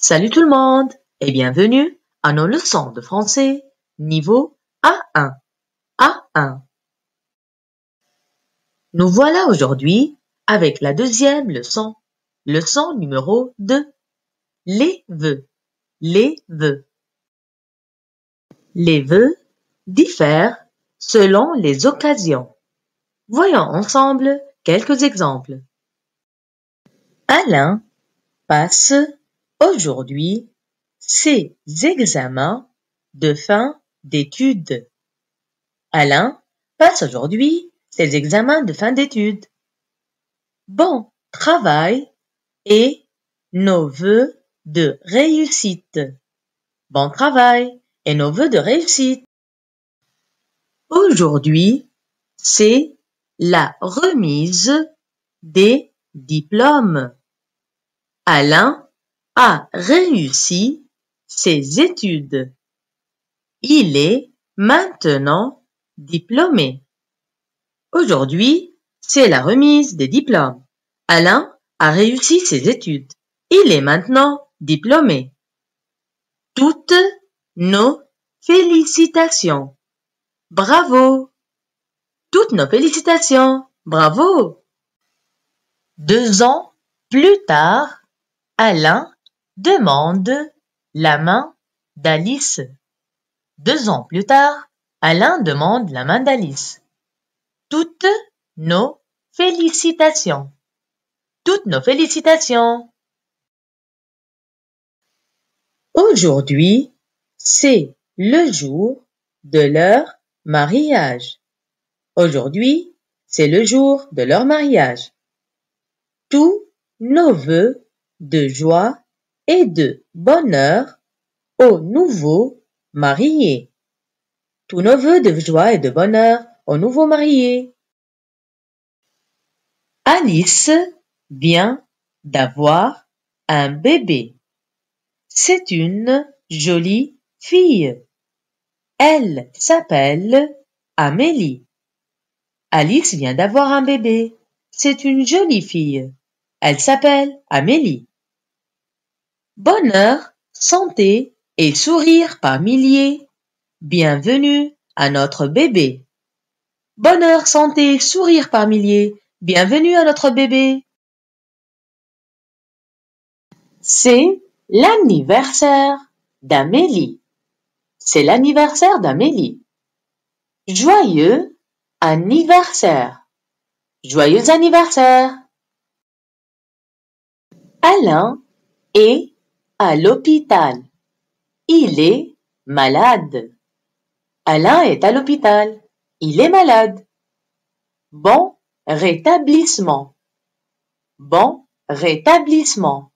Salut tout le monde et bienvenue à nos leçons de français niveau A1. A1. Nous voilà aujourd'hui avec la deuxième leçon, leçon numéro 2. Les vœux. Les vœux. Les vœux diffèrent selon les occasions. Voyons ensemble quelques exemples. Alain passe Aujourd'hui, ces examens de fin d'études. Alain passe aujourd'hui ses examens de fin d'études. Bon travail et nos voeux de réussite. Bon travail et nos voeux de réussite. Aujourd'hui, c'est la remise des diplômes. Alain a réussi ses études. Il est maintenant diplômé. Aujourd'hui, c'est la remise des diplômes. Alain a réussi ses études. Il est maintenant diplômé. Toutes nos félicitations. Bravo. Toutes nos félicitations. Bravo. Deux ans plus tard, Alain demande la main d'Alice. Deux ans plus tard, Alain demande la main d'Alice. Toutes nos félicitations. Toutes nos félicitations. Aujourd'hui, c'est le jour de leur mariage. Aujourd'hui, c'est le jour de leur mariage. Tous nos voeux de joie et de bonheur au nouveau marié. Tous nos voeux de joie et de bonheur au nouveau mariés. Alice vient d'avoir un bébé. C'est une jolie fille. Elle s'appelle Amélie. Alice vient d'avoir un bébé. C'est une jolie fille. Elle s'appelle Amélie. Bonheur, santé et sourire par milliers. Bienvenue à notre bébé. Bonheur, santé, sourire par milliers. Bienvenue à notre bébé. C'est l'anniversaire d'Amélie. C'est l'anniversaire d'Amélie. Joyeux anniversaire. Joyeux anniversaire. Alain et à l'hôpital. Il est malade. Alain est à l'hôpital. Il est malade. Bon rétablissement. Bon rétablissement.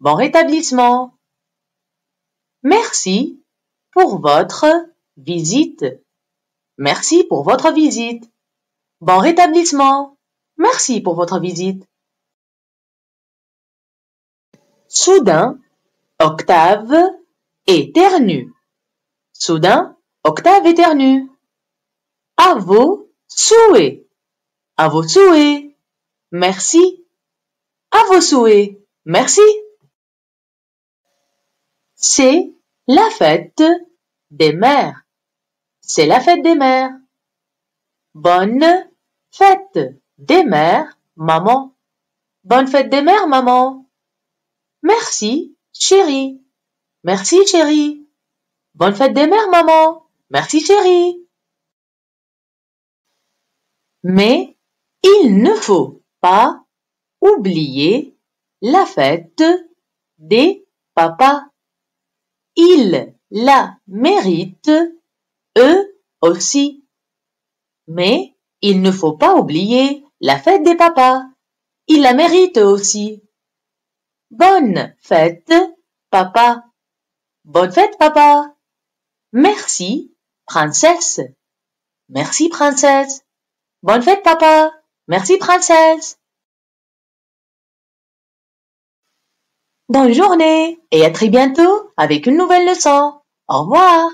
Bon rétablissement. Merci pour votre visite. Merci pour votre visite. Bon rétablissement. Merci pour votre visite. Soudain, Octave éternue. Soudain, Octave éternue. À vos souhaits. À vos souhaits. Merci. À vos souhaits. Merci. C'est la fête des mères. C'est la fête des mères. Bonne fête des mères, maman. Bonne fête des mères, maman. Merci Chérie. Merci, chérie. Bonne fête des mères, maman. Merci, chérie. Mais il ne faut pas oublier la fête des papas. Ils la méritent eux aussi. Mais il ne faut pas oublier la fête des papas. Ils la méritent aussi. Bonne fête Papa. Bonne fête, papa. Merci, princesse. Merci, princesse. Bonne fête, papa. Merci, princesse. Bonne journée et à très bientôt avec une nouvelle leçon. Au revoir.